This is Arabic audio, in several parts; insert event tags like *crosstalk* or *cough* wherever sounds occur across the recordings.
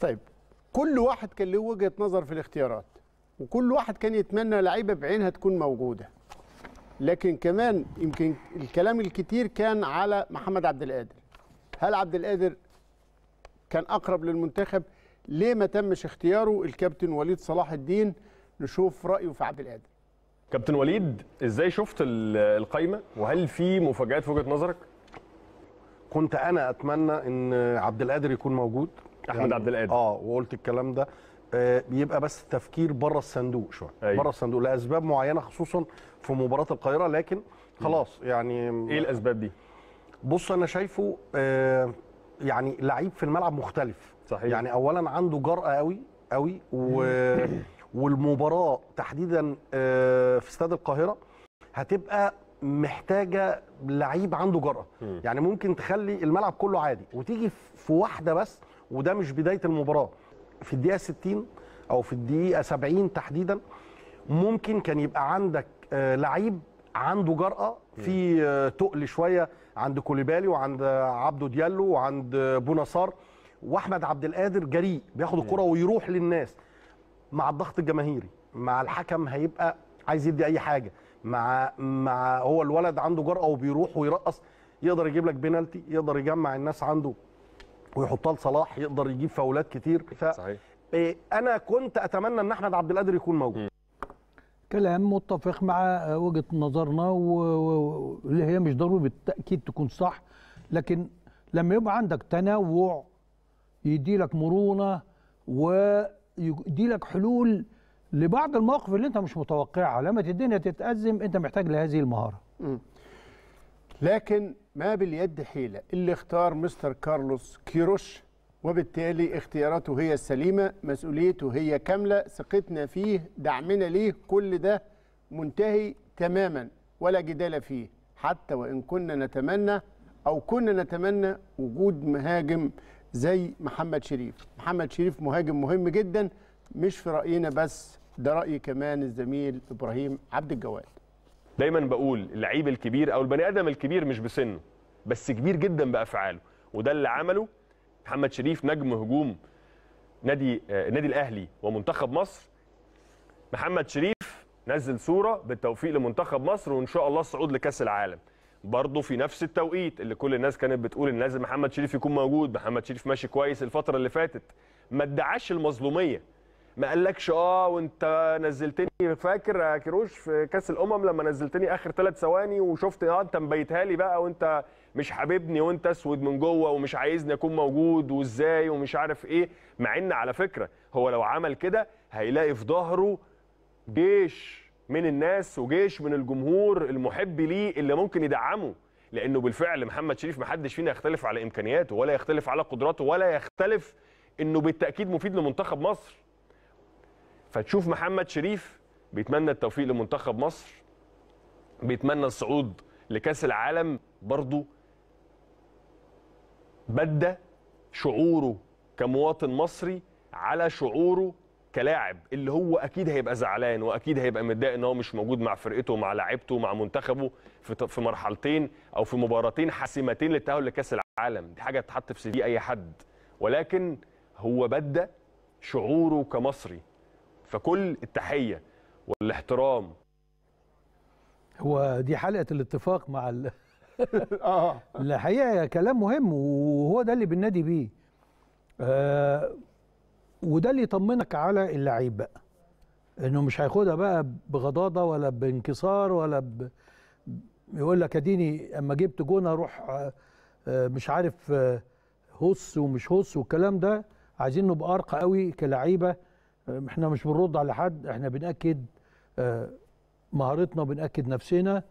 طيب كل واحد كان له وجهه نظر في الاختيارات وكل واحد كان يتمنى لعيبه بعينها تكون موجوده لكن كمان يمكن الكلام الكتير كان على محمد عبد القادر هل عبد القادر كان اقرب للمنتخب ليه ما تمش اختياره الكابتن وليد صلاح الدين نشوف رايه في عبد القادر كابتن وليد ازاي شفت القايمه وهل في مفاجات في وجهه نظرك كنت انا اتمنى ان عبد القادر يكون موجود احمد يعني عبد القادر اه وقلت الكلام ده آه بيبقى بس تفكير بره الصندوق شويه أيوة. بره الصندوق لاسباب معينه خصوصا في مباراه القاهره لكن خلاص يعني ايه الاسباب دي بص انا شايفه آه يعني لعيب في الملعب مختلف صحيح. يعني اولا عنده جرأه قوي قوي و... *clears throat* والمباراه تحديدا آه في استاد القاهره هتبقى محتاجه لعيب عنده جرأه يعني ممكن تخلي الملعب كله عادي وتيجي في واحده بس وده مش بدايه المباراه في الدقيقه 60 او في الدقيقه 70 تحديدا ممكن كان يبقى عندك آه، لعيب عنده جرأه في آه، تقل شويه عند كوليبالي وعند عبدو ديالو وعند آه، بونصار واحمد عبد القادر جريء بياخد الكره ويروح للناس مع الضغط الجماهيري مع الحكم هيبقى عايز يدي اي حاجه مع مع هو الولد عنده جرأه وبيروح ويرقص يقدر يجيب لك بينالتي يقدر يجمع الناس عنده ويحطها لصلاح يقدر يجيب فاولات كتير ف صحيح. إيه، انا كنت اتمنى ان احمد عبد القادر يكون موجود كلام متفق مع وجهه نظرنا واللي هي مش ضروري بالتاكيد تكون صح لكن لما يبقى عندك تنوع يديلك مرونه ويديلك حلول لبعض المواقف اللي انت مش متوقعها لما الدنيا تتأزم انت محتاج لهذه المهارة م. لكن ما باليد حيلة اللي اختار مستر كارلوس كيروش وبالتالي اختياراته هي السليمة مسؤوليته هي كاملة ثقتنا فيه دعمنا ليه كل ده منتهي تماما ولا جدال فيه حتى وإن كنا نتمنى أو كنا نتمنى وجود مهاجم زي محمد شريف محمد شريف مهاجم مهم جدا مش في رأينا بس ده راي كمان الزميل ابراهيم عبد الجواد دايما بقول اللعيب الكبير او البني ادم الكبير مش بسنه بس كبير جدا بافعاله وده اللي عمله محمد شريف نجم هجوم نادي النادي آه، الاهلي ومنتخب مصر محمد شريف نزل صوره بالتوفيق لمنتخب مصر وان شاء الله الصعود لكاس العالم برضه في نفس التوقيت اللي كل الناس كانت بتقول ان لازم محمد شريف يكون موجود محمد شريف ماشي كويس الفتره اللي فاتت ما ادعاش المظلوميه ما قالكش اه وانت نزلتني فاكر يا كيروش في كاس الامم لما نزلتني اخر ثلاث ثواني وشفت اه انت مبيتها لي بقى وانت مش حاببني وانت اسود من جوه ومش عايزني اكون موجود وازاي ومش عارف ايه مع ان على فكره هو لو عمل كده هيلاقي في ظهره جيش من الناس وجيش من الجمهور المحب ليه اللي ممكن يدعمه لانه بالفعل محمد شريف محدش فينا يختلف على امكانياته ولا يختلف على قدراته ولا يختلف انه بالتاكيد مفيد لمنتخب مصر فتشوف محمد شريف بيتمنى التوفيق لمنتخب مصر بيتمنى الصعود لكاس العالم برضه بدى شعوره كمواطن مصري على شعوره كلاعب اللي هو اكيد هيبقى زعلان واكيد هيبقى متضايق ان هو مش موجود مع فرقته ومع لعيبته ومع منتخبه في في مرحلتين او في مباراتين حاسمتين للتاهل لكاس العالم دي حاجه تتحط في سي اي حد ولكن هو بدى شعوره كمصري فكل التحيه والاحترام هو دي حلقه الاتفاق مع ال... *laughs* *laughs* اه الحقيقه كلام مهم وهو ده اللي بننادي بيه آه وده اللي يطمنك على اللعيب بقى انه مش هياخدها بقى بغضاضه ولا بانكسار ولا ب... يقول لك اديني اما جبت جون اروح آه، آه، مش عارف هص آه، ومش هص والكلام ده عايزين نبقى ارقى قوي كلعيبه احنا مش بنرد على حد احنا بناكد آه، مهارتنا وبناكد نفسنا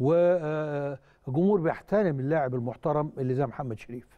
والجمهور آه، بيحترم اللاعب المحترم اللي زي محمد شريف